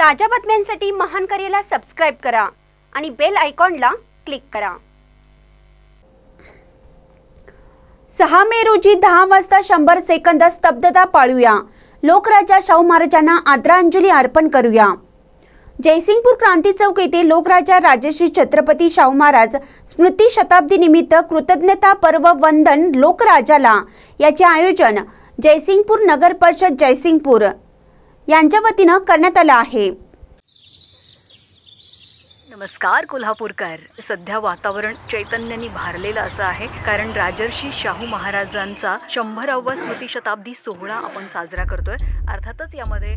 ताज्या बातम्यांसाठी महान करेला सबस्क्राईब करा आणि बेल आयकॉनला क्लिक करा सहा मे रोजी दहा वाजता शंभर सेकंद स्तब्धता पाळूया लोकराजा शाहू महाराजांना आदरांजली अर्पण करूया जयसिंगपूर क्रांती चौक येथे लोकराजा राजश्री छत्रपती शाहू महाराज स्मृती शताब्दी निमित्त कृतज्ञता पर्व वंदन लोकराजाला याचे आयोजन जयसिंगपूर नगर परिषद जयसिंगपूर यांच्या वतीनं करण्यात आलं आहे नमस्कार कोल्हापूरकर सध्या वातावरण चैतन्याने भारलेलं असं आहे कारण राजर्षी शाहू महाराजांचा शंभरावा स्मृती शताब्दी सोहळा आपण साजरा करतोय अर्थातच यामध्ये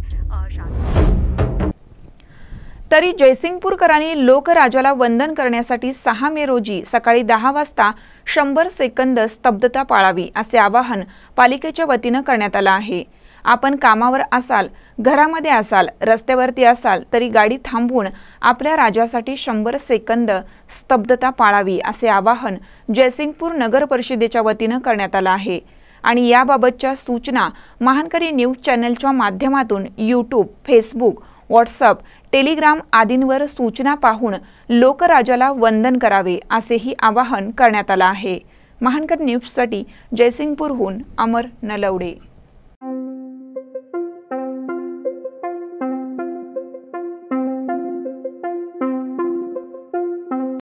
तरी जयसिंगपूरकरांनी लोकराजाला वंदन करण्यासाठी सहा मे रोजी सकाळी दहा वाजता शंभर सेकंद स्तब्धता पाळावी असे आवाहन पालिकेच्या वतीनं करण्यात आलं आहे आपण कामावर असाल घरामध्ये असाल रस्त्यावरती असाल तरी गाडी थांबवून आपल्या राजासाठी शंभर सेकंद स्तब्धता पाळावी असे आवाहन जयसिंगपूर नगर परिषदेच्या वतीनं करण्यात आलं आहे आणि याबाबतच्या सूचना महानकरी न्यूज चॅनलच्या माध्यमातून यूट्यूब फेसबुक व्हॉट्सअप टेलिग्राम आदींवर सूचना पाहून लोकराजाला वंदन करावे असेही आवाहन करण्यात आलं आहे महानकर न्यूजसाठी जयसिंगपूरहून अमर नलवडे